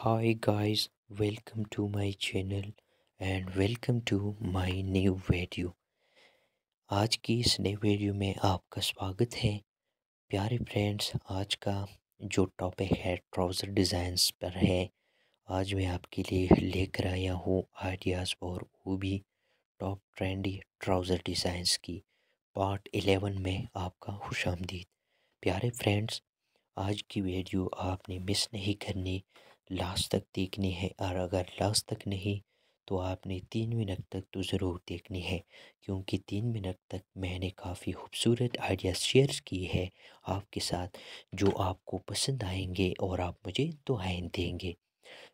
hi guys welcome to my channel and welcome to my new video आज की इस नए वीडियो में आपका स्वागत है प्यारे फ्रेंड्स आज का जो टॉपिक है ट्राउज़र डिज़ाइंस पर है आज मैं आपके लिए लेकर आया हूँ आइडियाज़ और वो भी टॉप ट्रेंडी ट्राउज़र डिज़ाइंस की पार्ट एलेवन में आपका खुश प्यारे फ्रेंड्स आज की वीडियो आपने मिस नहीं करनी लास्ट तक देखनी है और अगर लास्ट तक नहीं तो आपने तीन मिनट तक तो ज़रूर देखनी है क्योंकि तीन मिनट तक मैंने काफ़ी खूबसूरत आइडिया शेयर की है आपके साथ जो आपको पसंद आएंगे और आप मुझे दुआएँ देंगे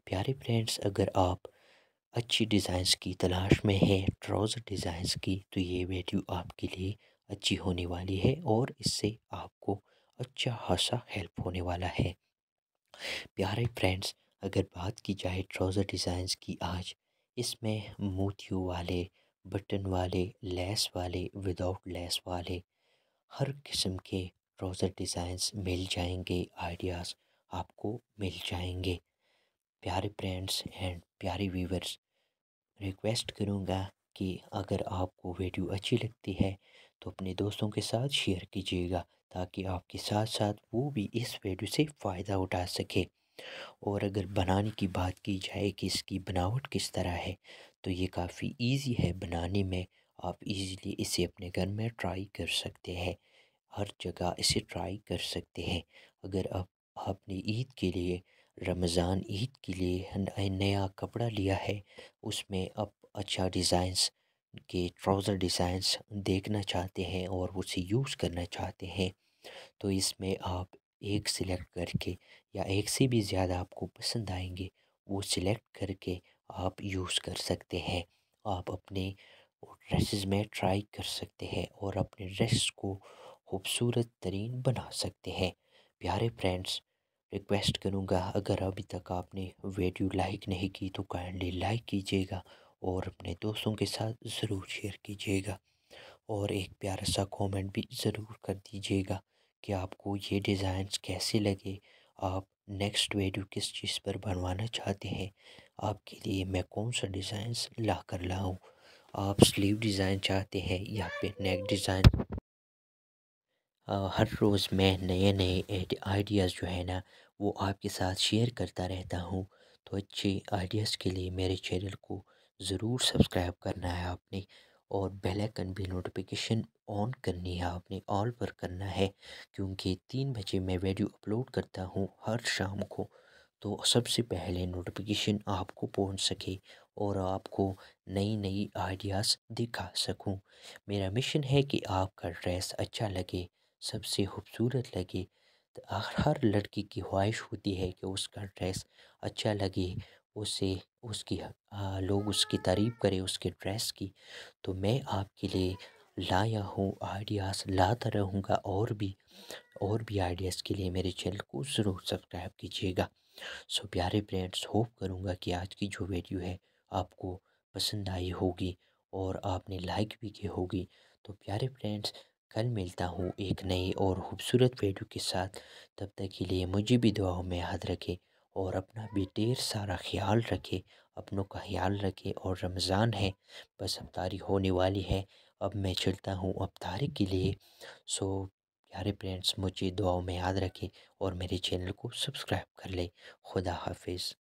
प्यारे फ्रेंड्स अगर आप अच्छी डिज़ाइंस की तलाश में हैं ट्राउज़र डिज़ाइंस की तो ये वीडियो आपके लिए अच्छी होने वाली है और इससे आपको अच्छा खासा हेल्प होने वाला है प्यारे फ्रेंड्स अगर बात की जाए ट्राउज़र डिज़ाइंस की आज इसमें मोतियों वाले बटन वाले लेस वाले विदाउट लेस वाले हर किस्म के ट्राउज़र डिज़ाइंस मिल जाएंगे आइडियाज़ आपको मिल जाएंगे प्यारे ब्रांड्स एंड प्यारे व्यूवर्स रिक्वेस्ट करूँगा कि अगर आपको वीडियो अच्छी लगती है तो अपने दोस्तों के साथ शेयर कीजिएगा ताकि आपके साथ साथ वो भी इस वीडियो से फ़ायदा उठा सके और अगर बनाने की बात की जाए कि इसकी बनावट किस तरह है तो ये काफ़ी इजी है बनाने में आप इजीली इसे अपने घर में ट्राई कर सकते हैं हर जगह इसे ट्राई कर सकते हैं अगर आप आपने ईद के लिए रमज़ान ईद के लिए नया कपड़ा लिया है उसमें आप अच्छा डिज़ाइंस के ट्राउज़र डिज़ाइंस देखना चाहते हैं और उसे यूज़ करना चाहते हैं तो इसमें आप एक सिलेक्ट करके या एक से भी ज़्यादा आपको पसंद आएंगे वो सिलेक्ट करके आप यूज़ कर सकते हैं आप अपने ड्रेसेस में ट्राई कर सकते हैं और अपने ड्रेस को खूबसूरत तरीन बना सकते हैं प्यारे फ्रेंड्स रिक्वेस्ट करूँगा अगर अभी तक आपने वीडियो लाइक नहीं की तो काइंडली लाइक कीजिएगा और अपने दोस्तों के साथ ज़रूर शेयर कीजिएगा और एक प्यारा सा कमेंट भी ज़रूर कर दीजिएगा कि आपको ये डिज़ाइंस कैसे लगे आप नेक्स्ट वीडियो किस चीज़ पर बनवाना चाहते हैं आपके लिए मैं कौन सा डिज़ाइंस ला कर लाऊँ आप स्लीव डिज़ाइन चाहते हैं या फिर नेक डिज़ाइन हर रोज़ मैं नए नए आइडियाज़ जो है ना वो आपके साथ शेयर करता रहता हूँ तो अच्छे आइडियाज़ के लिए मेरे चैनल को ज़रूर सब्सक्राइब करना है आपने और बेल आइकन भी नोटिफिकेशन ऑन करनी है आपने ऑल पर करना है क्योंकि तीन बजे मैं वीडियो अपलोड करता हूँ हर शाम को तो सबसे पहले नोटिफिकेशन आपको पहुंच सके और आपको नई नई आइडियाज़ दिखा सकूं। मेरा मिशन है कि आपका ड्रेस अच्छा लगे सबसे खूबसूरत लगे तो हर लड़की की ख्वाहिश होती है कि उसका ड्रेस अच्छा लगे उसे उसकी आ, लोग उसकी तारीफ़ करें उसके ड्रेस की तो मैं आपके लिए लाया हूँ आइडियाज़ लाता रहूँगा और भी और भी आइडियाज़ के लिए मेरे चैनल को ज़रूर सब्सक्राइब कीजिएगा सो प्यारे फ्रेंड्स होप करूँगा कि आज की जो वीडियो है आपको पसंद आई होगी और आपने लाइक भी की होगी तो प्यारे फ्रेंड्स कल मिलता हूँ एक नई और खूबसूरत वीडियो के साथ तब तक के लिए मुझे भी दुआओं में याद रखें और अपना भी ढेर सारा ख्याल रखे अपनों का ख्याल रखें और रमज़ान है बस अब तारीख होने वाली है अब मैं चलता हूँ अब तारीख के लिए सो प्यारे फ्रेंड्स मुझे दुआओं में याद रखें और मेरे चैनल को सब्सक्राइब कर लें खुदा हाफिज़